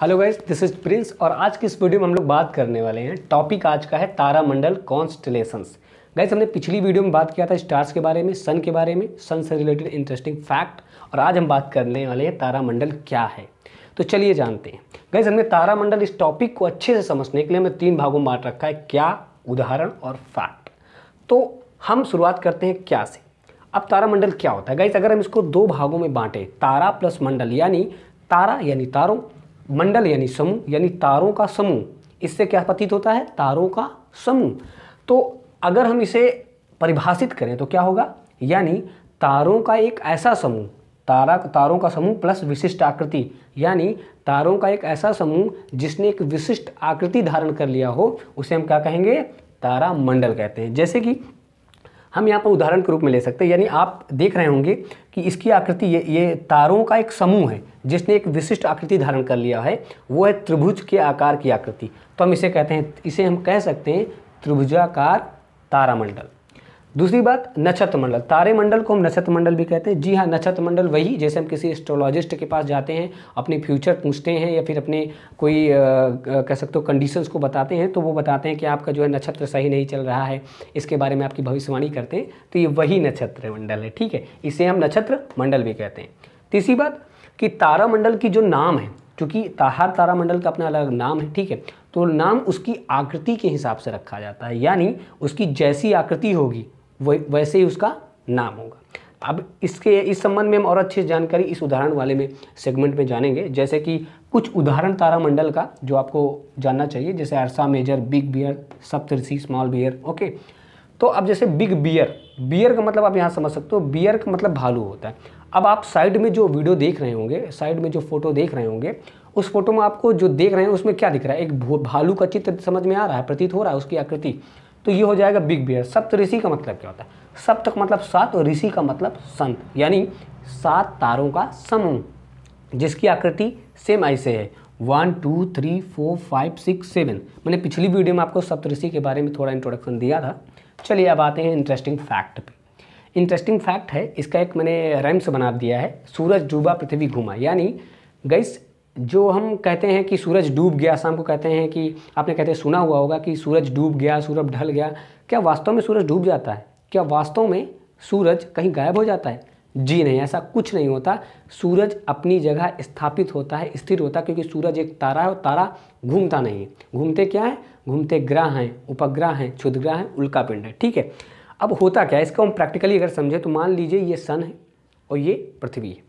hello guys this is Prince और आज की इस वीडियो में हम लोग बात करने वाले हैं टॉपिक आज का है तारामंडल कॉन्स्टलेशंस गाइज हमने पिछली वीडियो में बात किया था स्टार्स के बारे में सन के बारे में सन से रिलेटेड इंटरेस्टिंग फैक्ट और आज हम बात करने वाले हैं तारामंडल क्या है तो चलिए जानते हैं गाइज हमने तारामंडल इस टॉपिक को अच्छे से समझने के लिए हमने तीन भागों में बांट रखा है क्या उदाहरण और फैक्ट तो हम शुरुआत करते हैं क्या से अब तारामंडल क्या होता है गाइज अगर हम इसको दो भागों में बांटें तारा प्लस मंडल यानी तारा यानी तारों मंडल यानी समूह यानी तारों का समूह इससे क्या प्रतीत होता है तारों का समूह तो अगर हम इसे परिभाषित करें तो क्या होगा यानी तारों का एक ऐसा समूह तारा तारों का समूह प्लस विशिष्ट आकृति यानी तारों का एक ऐसा समूह जिसने एक विशिष्ट आकृति धारण कर लिया हो उसे हम क्या कहेंगे तारा मंडल कहते हैं जैसे कि हम यहाँ पर उदाहरण के रूप में ले सकते हैं यानी आप देख रहे होंगे कि इसकी आकृति ये ये तारों का एक समूह है जिसने एक विशिष्ट आकृति धारण कर लिया है वो है त्रिभुज के आकार की आकृति तो हम इसे कहते हैं इसे हम कह सकते हैं त्रिभुजाकार तारामंडल दूसरी बात नक्षत्र मंडल तारे मंडल को हम नक्षत्र मंडल भी कहते हैं जी हाँ नक्षत्र मंडल वही जैसे हम किसी एस्ट्रोलॉजिस्ट के पास जाते हैं अपने फ्यूचर पूछते हैं या फिर अपने कोई आ, कह सकते हो कंडीशंस को बताते हैं तो वो बताते हैं कि आपका जो है नक्षत्र सही नहीं चल रहा है इसके बारे में आपकी भविष्यवाणी करते हैं तो ये वही नक्षत्र मंडल है ठीक है इसे हम नक्षत्र मंडल भी कहते हैं तीसरी बात कि तारामंडल की जो नाम है चूँकि हर मंडल का अपना अलग नाम है ठीक है तो नाम उसकी आकृति के हिसाब से रखा जाता है यानी उसकी जैसी आकृति होगी वैसे ही उसका नाम होगा अब इसके इस संबंध में हम और अच्छी जानकारी इस उदाहरण वाले में सेगमेंट में जानेंगे जैसे कि कुछ उदाहरण तारामंडल का जो आपको जानना चाहिए जैसे Ursa Major big bear Saptarishi small bear okay तो अब जैसे बिग बियर बियर का मतलब आप यहाँ समझ सकते हो बियर का मतलब भालू होता है अब आप साइड में जो वीडियो देख रहे होंगे साइड में जो फोटो देख रहे होंगे उस फोटो में आपको जो देख रहे हैं उसमें क्या दिख रहा है एक भालू का चित्र समझ में आ रहा है प्रतीत हो रहा है उसकी आकृति तो ये हो जाएगा बिग बियर सप्त ऋषि का मतलब क्या होता है सप्त का मतलब सात और ऋषि का मतलब संत यानी सात तारों का समूह जिसकी आकृति सेम ऐसे है one two three four five six seven मैंने पिछली वीडियो में आपको सप्तऋषि के बारे में थोड़ा इंट्रोडक्शन दिया था चलिए अब आते हैं इंटरेस्टिंग फैक्ट पे इंटरेस्टिंग फैक्ट है इसका एक मैंने रैम्स बना दिया है सूरज डूबा पृथ्वी घुमा यानी गैस जो हम कहते हैं कि सूरज डूब गया शाम को कहते हैं कि आपने कहते हैं सुना हुआ होगा कि सूरज डूब गया सूरज ढल गया क्या वास्तव में सूरज डूब जाता है क्या वास्तव में सूरज कहीं गायब हो जाता है जी नहीं ऐसा कुछ नहीं होता सूरज अपनी जगह स्थापित होता है स्थिर होता है क्योंकि सूरज एक तारा है और तारा घूमता नहीं है घूमते क्या है घूमते ग्रह हैं उपग्रह हैं क्षुद्रग्रह हैं उल्का पिंड है ठीक है अब होता क्या है इसको हम प्रैक्टिकली अगर समझें तो मान लीजिए ये सन है और ये पृथ्वी है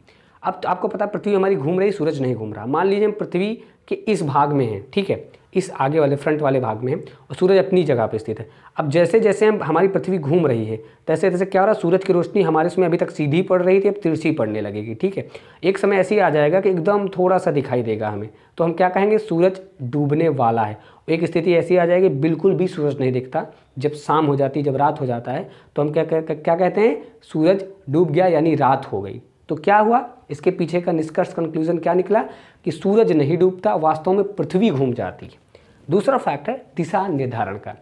अब तो आपको पता पृथ्वी हमारी घूम रही सूरज नहीं घूम रहा मान लीजिए हम पृथ्वी के इस भाग में हैं ठीक है इस आगे वाले फ्रंट वाले भाग में है और सूरज अपनी जगह पर स्थित है अब जैसे जैसे हम हमारी पृथ्वी घूम रही है तैसे तैसे क्या हो रहा है सूरज की रोशनी हमारे उसमें अभी तक सीधी पड़ रही थी अब तिरछी पड़ने लगेगी ठीक है एक समय ऐसे ही आ जाएगा कि एकदम थोड़ा सा दिखाई देगा हमें तो हम क्या कहेंगे सूरज डूबने वाला है एक स्थिति ऐसी आ जाएगी बिल्कुल भी सूरज नहीं दिखता जब शाम हो जाती जब रात हो जाता है तो हम क्या क्या कहते हैं सूरज डूब गया यानी रात हो गई तो क्या हुआ इसके पीछे का निष्कर्ष कंक्लूजन क्या निकला कि सूरज नहीं डूबता वास्तव में पृथ्वी घूम जाती है दूसरा फैक्ट है दिशा निर्धारण का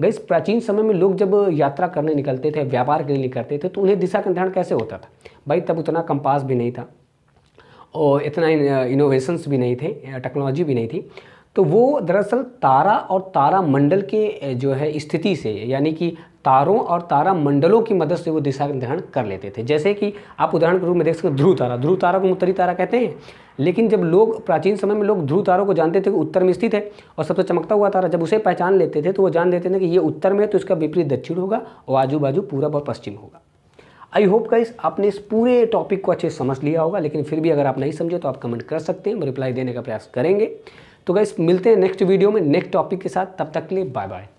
गई प्राचीन समय में लोग जब यात्रा करने निकलते थे व्यापार के लिए निकलते थे तो उन्हें दिशा का निर्धारण कैसे होता था भाई तब उतना कंपास भी नहीं था और इतना इनोवेशंस भी नहीं थे टेक्नोलॉजी भी नहीं थी तो वो दरअसल तारा और तारा मंडल के जो है स्थिति से यानी कि तारों और तारा मंडलों की मदद से वो दिशा निर्धारण कर लेते थे जैसे कि आप उदाहरण के रूप में देख सकते हैं ध्रुव तारा ध्रुव तारा को उत्तरी तारा कहते हैं लेकिन जब लोग प्राचीन समय में लोग ध्रुव तारों को जानते थे कि उत्तर में स्थित है और सबसे चमकता हुआ तारा जब उसे पहचान लेते थे तो वो जान लेते थे कि ये उत्तर में तो इसका विपरीत दक्षिण होगा और आजू बाजू पूरब और पश्चिम होगा आई होप का आपने इस पूरे टॉपिक को अच्छे से समझ लिया होगा लेकिन फिर भी अगर आप नहीं समझे तो आप कमेंट कर सकते हैं रिप्लाई देने का प्रयास करेंगे तो गाइस मिलते हैं नेक्स्ट वीडियो में नेक्स्ट टॉपिक के साथ तब तक के लिए बाय बाय